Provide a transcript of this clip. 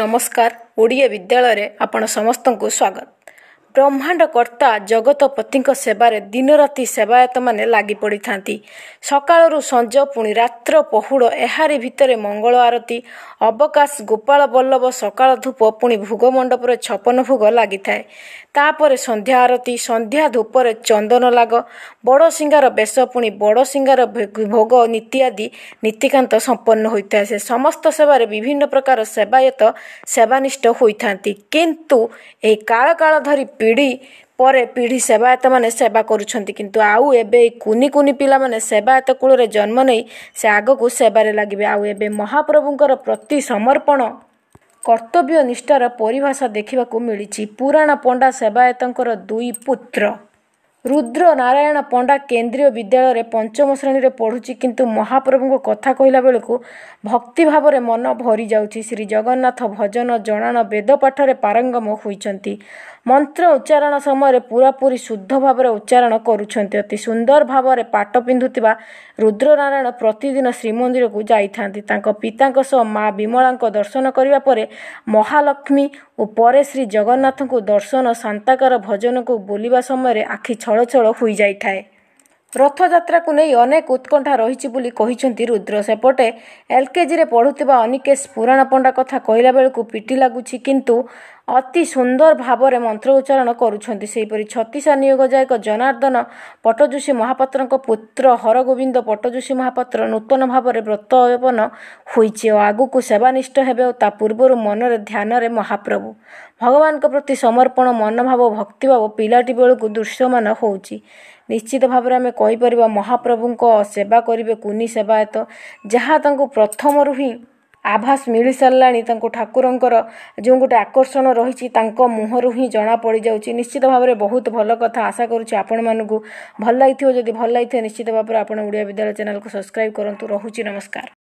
ನಮಸ್ಕಾರ ಒಡಿಯಾ ವಿದ್ಯಾಲಯರೆ आपण ಸಮಸ್ತଙ୍କୁ ಸ್ವಾಗತ ବ୍ରହ୍ମାଣ୍ଡ କର୍ତ୍ତା ଜଗତପତିଙ୍କ ସେବାରେ ଦିନରାତି ସେବାୟତମାନେ ଲାଗି ପଡ଼ିଥାନ୍ତି ସକାଳରୁ ସଞ୍ଜ ପୁଣି ରାତ୍ର ପହୁଡ଼ ଏହାରି ଭିତରେ ମଙ୍ଗଳ ଆରତୀ ଅବକାଶ ଗୋପାଳ ବଲ୍ଲଭ ସକାଳ ଧୂପ ପୁଣି ଭୋଗ ମଣ୍ଡପରେ ଛପନ ଭୋଗ ଲାଗିଥାଏ ତାପରେ ସନ୍ଧ୍ୟା ଆରତୀ ସନ୍ଧ୍ୟା ଧୂପରେ ଚନ୍ଦନ ଲାଗ ବଡ଼ ବଡ଼ସିଂହାର ବେଶ ପୁଣି ବଡ଼ସିଂହାର ଭୋଗ ନୀତି ଆଦି ନୀତିକାନ୍ତ ସମ୍ପନ୍ନ ହୋଇଥାଏ ସେ ସମସ୍ତ ସେବାରେ ବିଭିନ୍ନ ପ୍ରକାର ସେବାୟତ ସେବାନିଷ୍ଠ ହୋଇଥାନ୍ତି କିନ୍ତୁ ଏହି କାଳ କାଳ ଧରି ପିଢ଼ି ପରେ ପିଢ଼ି ସେବାୟତମାନେ ସେବା କରୁଛନ୍ତି କିନ୍ତୁ ଆଉ ଏବେ ଏଇ କୁନି କୁନି ପିଲାମାନେ ସେବାୟତ କୂଳରେ ଜନ୍ମ ନେଇ ସେ ଆଗକୁ ସେବାରେ ଲାଗିବେ ଆଉ ଏବେ ମହାପ୍ରଭୁଙ୍କର ପ୍ରତି ସମର୍ପଣ କର୍ତ୍ତବ୍ୟ ନିଷ୍ଠାର ପରିଭାଷା ଦେଖିବାକୁ ମିଳିଛି ପୁରାଣ ପଣ୍ଡା ସେବାୟତଙ୍କର ଦୁଇ ପୁତ୍ର ରୁଦ୍ର ନାରାୟଣ ପଣ୍ଡା କେନ୍ଦ୍ରୀୟ ବିଦ୍ୟାଳୟରେ ପଞ୍ଚମ ଶ୍ରେଣୀରେ ପଢ଼ୁଛି କିନ୍ତୁ ମହାପ୍ରଭୁଙ୍କ କଥା କହିଲା ବେଳକୁ ଭକ୍ତି ଭାବରେ ମନ ଭରିଯାଉଛି ଶ୍ରୀ ଜଗନ୍ନାଥ ଭଜନ ଜଣାଣ ବେଦ ପାଠରେ ପାରଙ୍ଗମ ହୋଇଛନ୍ତି ମନ୍ତ୍ର ଉଚ୍ଚାରଣ ସମୟରେ ପୁରାପୁରି ଶୁଦ୍ଧ ଭାବରେ ଉଚ୍ଚାରଣ କରୁଛନ୍ତି ଅତି ସୁନ୍ଦର ଭାବରେ ପାଟ ପିନ୍ଧୁଥିବା ରୁଦ୍ରନାରାୟଣ ପ୍ରତିଦିନ ଶ୍ରୀମନ୍ଦିରକୁ ଯାଇଥାନ୍ତି ତାଙ୍କ ପିତାଙ୍କ ସହ ମା ବିମଳାଙ୍କ ଦର୍ଶନ କରିବା ପରେ ମହାଲକ୍ଷ୍ମୀ ଓ ପରେ ଶ୍ରୀ ଜଗନ୍ନାଥଙ୍କୁ ଦର୍ଶନ ସାନ୍ତାକାର ଭଜନକୁ ବୁଲିବା ସମୟରେ ଆଖି ଛ ଛଳଛଳ ହୋଇଯାଇଥାଏ ରଥଯାତ୍ରାକୁ ନେଇ ଅନେକ ଉତ୍କଣ୍ଠା ରହିଛି ବୋଲି କହିଛନ୍ତି ରୁଦ୍ର ସେପଟେ ଏଲକେଜିରେ ପଢ଼ୁଥିବା ଅନିକେଶ ପୁରାଣ ପଣ୍ଡା କଥା କହିଲା ବେଳକୁ ପିଟି ଲାଗୁଛି କିନ୍ତୁ ଅତି ସୁନ୍ଦର ଭାବରେ ମନ୍ତ୍ର ଉଚ୍ଚାରଣ କରୁଛନ୍ତି ସେହିପରି ଛତିଶା ଯାଏକ ଜନାର୍ଦ୍ଦନ ପଟ୍ଟଯୋଷୀ ମହାପାତ୍ରଙ୍କ ପୁତ୍ର ହରଗୋବିନ୍ଦ ପଟ୍ଟଯୋଷୀ ମହାପାତ୍ର ନୂତନ ଭାବରେ ବ୍ରତ ଅବେପନ ହୋଇଛି ଓ ଆଗକୁ ସେବାନିଷ୍ଠ ହେବେ ଓ ତା ପୂର୍ବରୁ ମନରେ ଧ୍ୟାନରେ ମହାପ୍ରଭୁ ଭଗବାନଙ୍କ ପ୍ରତି ସମର୍ପଣ ମନୋଭାବ ଭକ୍ତିଭାବ ପିଲାଟି ବେଳକୁ ଦୃଶ୍ୟମାନ ହେଉଛି ନିଶ୍ଚିତ ଭାବରେ ଆମେ କହିପାରିବା ମହାପ୍ରଭୁଙ୍କ ସେବା କରିବେ କୁନି ସେବାୟତ ଯାହା ତାଙ୍କୁ ପ୍ରଥମରୁ ହିଁ ଆଭାସ ମିଳିସାରିଲାଣି ତାଙ୍କୁ ଠାକୁରଙ୍କର ଯେଉଁ ଗୋଟେ ଆକର୍ଷଣ ରହିଛି ତାଙ୍କ ମୁହଁରୁ ହିଁ ଜଣା ପଡ଼ିଯାଉଛି ନିଶ୍ଚିତ ଭାବରେ ବହୁତ ଭଲ କଥା ଆଶା କରୁଛି ଆପଣମାନଙ୍କୁ ଭଲ ଲାଗିଥିବ ଯଦି ଭଲ ଲାଗିଥିବ ନିଶ୍ଚିତ ଭାବରେ ଆପଣ ଓଡ଼ିଆ ବିଦ୍ୟାଳୟ ଚ୍ୟାନେଲ୍କୁ ସବସ୍କ୍ରାଇବ୍ କରନ୍ତୁ ରହୁଛି ନମସ୍କାର